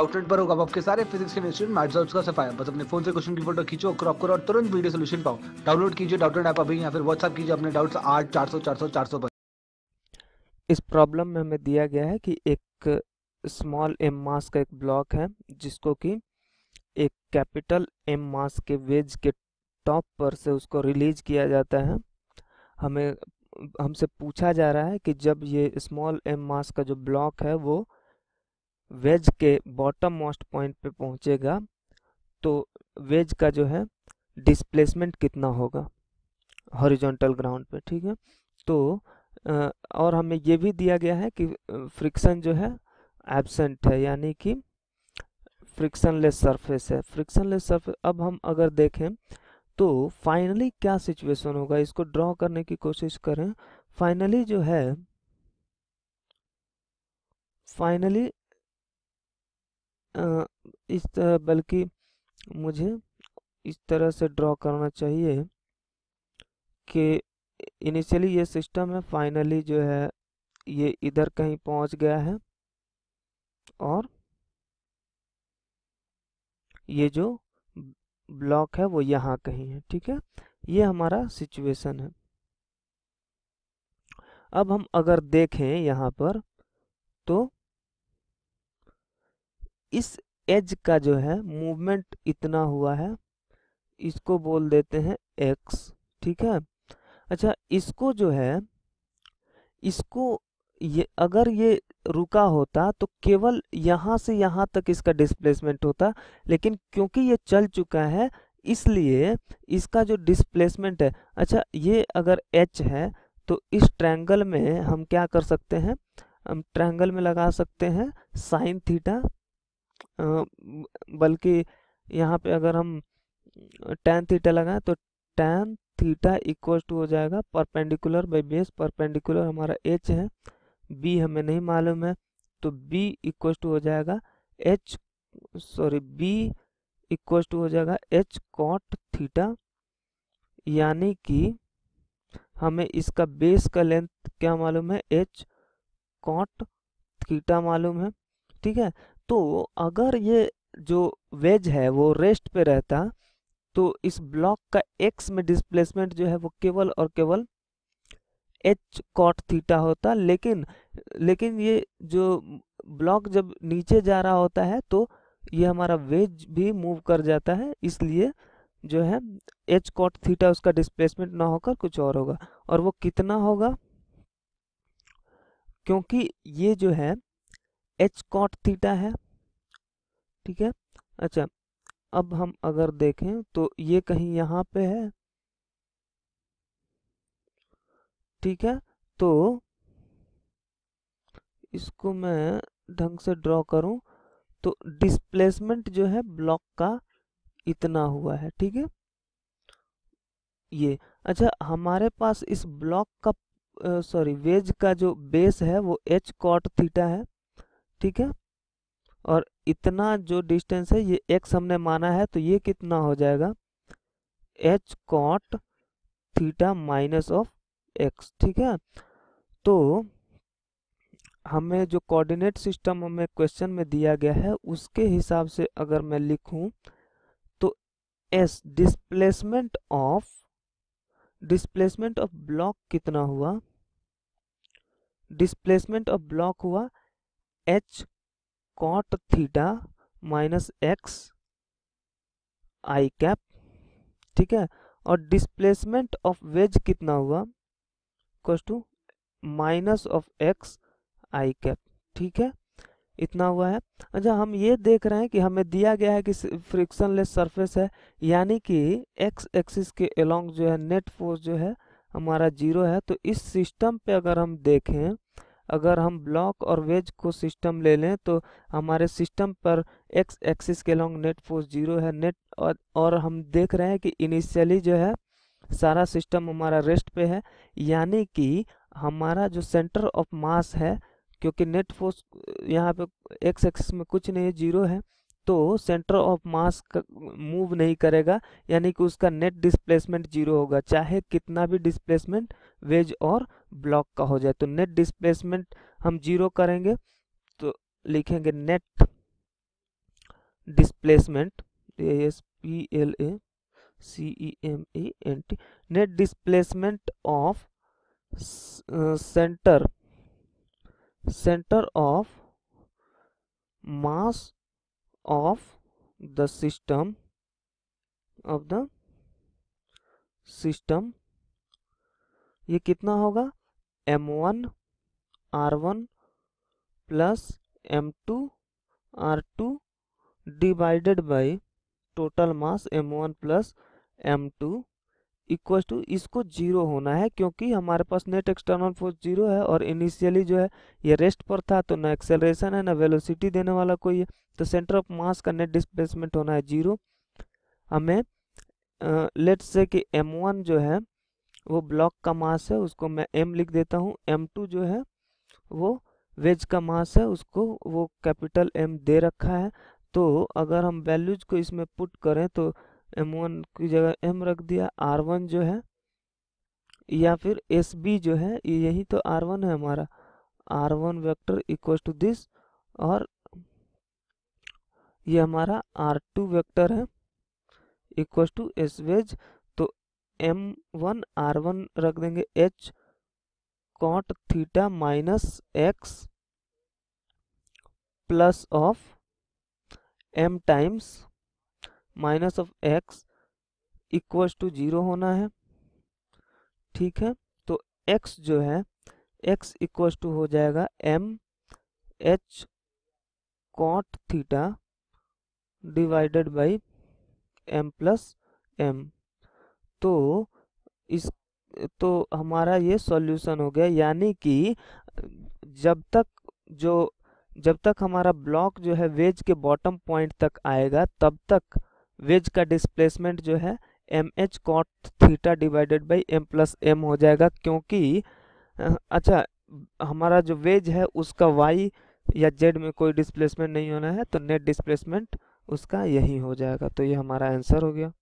outlet पर होगा आपके सारे फिजिक्स केमिस्ट्री मैथ्स और उसका सफाया बस अपने फोन से क्वेश्चन की फोटो खींचो क्रॉप करो और तुरंत वीडियो सोल्यूशन पाओ डाउनलोड कीजिए डाउटलेट ऐप अभी या फिर व्हाट्सअप कीजिए अपने डाउट्स आठ चार सौ चार सौ चार सौ पर इस प्रॉब्लम में हमें दिया गया है कि एक स्मॉल एम मास का एक ब्लॉक है जिसको कि एक कैपिटल एम मास के वेज के टॉप पर से उसको रिलीज किया जाता है हमें हमसे पूछा जा रहा है कि जब ये स्मॉल एम मास का जो ब्लॉक है वो वेज के बॉटम मोस्ट पॉइंट पे पहुंचेगा तो वेज का जो है डिस्प्लेसमेंट कितना होगा हॉरिजॉन्टल ग्राउंड पे ठीक है तो और हमें ये भी दिया गया है कि फ्रिक्शन जो है एबसेंट है यानी कि फ्रिक्शनलेस सरफेस है फ्रिक्शनलेस सरफेस अब हम अगर देखें तो फाइनली क्या सिचुएशन होगा इसको ड्रॉ करने की कोशिश करें फाइनली जो है फाइनली इस तरह बल्कि मुझे इस तरह से ड्रॉ करना चाहिए कि इनिशियली ये सिस्टम है फाइनली जो है ये इधर कहीं पहुंच गया है और ये जो ब्लॉक है वो यहाँ कहीं है ठीक है ये हमारा सिचुएशन है अब हम अगर देखें यहाँ पर तो इस एज का जो है मूवमेंट इतना हुआ है इसको बोल देते हैं एक्स ठीक है अच्छा इसको जो है इसको ये अगर ये रुका होता तो केवल यहाँ से यहाँ तक इसका डिस्प्लेसमेंट होता लेकिन क्योंकि ये चल चुका है इसलिए इसका जो डिस्प्लेसमेंट है अच्छा ये अगर एच है तो इस ट्रैंगल में हम क्या कर सकते हैं हम ट्रैंगल में लगा सकते हैं साइन थीटा बल्कि यहाँ पे अगर हम टेन थीटा लगाएं तो टेन थीटा इक्वल टू हो जाएगा परपेंडिकुलर बाई बेस परपेंडिकुलर हमारा एच है बी हमें नहीं मालूम है तो बी इक्वल टू हो जाएगा H sorry B equal to हो जाएगा एच कॉट थीटा यानी कि हमें इसका बेस का लेंथ क्या मालूम है एच कॉट थीटा मालूम है ठीक है तो अगर ये जो वेज है वो रेस्ट पे रहता तो इस ब्लॉक का एक्स में डिस्प्लेसमेंट जो है वो केवल और केवल एच कॉट थीटा होता लेकिन लेकिन ये जो ब्लॉक जब नीचे जा रहा होता है तो ये हमारा वेज भी मूव कर जाता है इसलिए जो है एच कॉट थीटा उसका डिस्प्लेसमेंट ना होकर कुछ और होगा और वो कितना होगा क्योंकि ये जो है एच कॉट थीटा है ठीक है अच्छा अब हम अगर देखें तो ये कहीं यहाँ पे है ठीक है तो इसको मैं ढंग से ड्रॉ करूं तो डिस्प्लेसमेंट जो है ब्लॉक का इतना हुआ है ठीक है ये अच्छा हमारे पास इस ब्लॉक का सॉरी वेज का जो बेस है वो एच कॉट थीटा है ठीक है और इतना जो डिस्टेंस है ये एक्स हमने माना है तो ये कितना हो जाएगा H cot theta minus of X ठीक है तो हमें जो कोऑर्डिनेट सिस्टम हमें क्वेश्चन में दिया गया है उसके हिसाब से अगर मैं लिखूं तो S displacement of displacement of block कितना हुआ डिस्प्लेसमेंट ऑफ ब्लॉक हुआ H cot theta minus X I cap ठीक है और डिस्प्लेसमेंट ऑफ वेज कितना हुआ cos two minus of X I cap ठीक है इतना हुआ है अच्छा हम ये देख रहे हैं कि हमें दिया गया है कि फ्रिक्शनलेस सरफेस है यानी कि एक्स एक्सिस के अलोंग जो है नेट फोर्स जो है हमारा जीरो है तो इस सिस्टम पे अगर हम देखें अगर हम ब्लॉक और वेज को सिस्टम ले लें तो हमारे सिस्टम पर एक्स एक्सिस के लॉन्ग नेट फोर्स जीरो है नेट और, और हम देख रहे हैं कि इनिशियली जो है सारा सिस्टम हमारा रेस्ट पे है यानी कि हमारा जो सेंटर ऑफ मास है क्योंकि नेट फोर्स यहाँ पे एक्स एक्सिस में कुछ नहीं है जीरो है तो सेंटर ऑफ मास मूव नहीं करेगा यानी कि उसका नेट डिस्प्लेसमेंट जीरो होगा चाहे कितना भी डिस्प्लेसमेंट वेज और ब्लॉक का हो जाए तो नेट डिस्प्लेसमेंट हम जीरो करेंगे तो लिखेंगे net displacement S P L A C E M E N T net displacement of centre centre of mass of the system of the system ये कितना होगा M one R one plus M two R two divided by total mass M one plus M two equal to इसको zero होना है क्योंकि हमारे पास net external force zero है और इनिशियली जो है ये रेस्ट पर था तो ना एक्सेलरेशन है ना वेलोसिटी देने वाला कोई है तो सेंटर ऑफ मास का नेट डिस्प्लेसमेंट होना है जीरो हमें लेट्स से कि एम वन जो है वो ब्लॉक का मास है उसको मैं एम लिख देता हूँ एम टू जो है वो वेज का मास है उसको वो कैपिटल एम दे रखा है तो अगर हम वैल्यूज को इसमें पुट करें तो एम वन की जगह एम रख दिया आर वन जो है या फिर एस बी जो है यही तो आर वन है हमारा R one vector equal to this और ये हमारा आर टू वैक्टर है equal to S wedge M one R one रख देंगे H cot theta minus X plus of M times minus of X equals to zero होना है ठीक है तो एक्स जो है एक्स इक्वल्स टू हो जाएगा M H cot theta divided by M plus M तो इस तो हमारा ये सॉल्यूशन हो गया यानी कि जब तक जो जब तक हमारा ब्लॉक जो है वेज के बॉटम पॉइंट तक आएगा तब तक वेज का डिस्प्लेसमेंट जो है M H cot theta divided by M plus M हो जाएगा क्योंकि अच्छा हमारा जो वेज है उसका वाई या जेड में कोई डिस्प्लेसमेंट नहीं होना है तो नेट डिस्प्लेसमेंट उसका यही हो जाएगा तो ये हमारा आंसर हो गया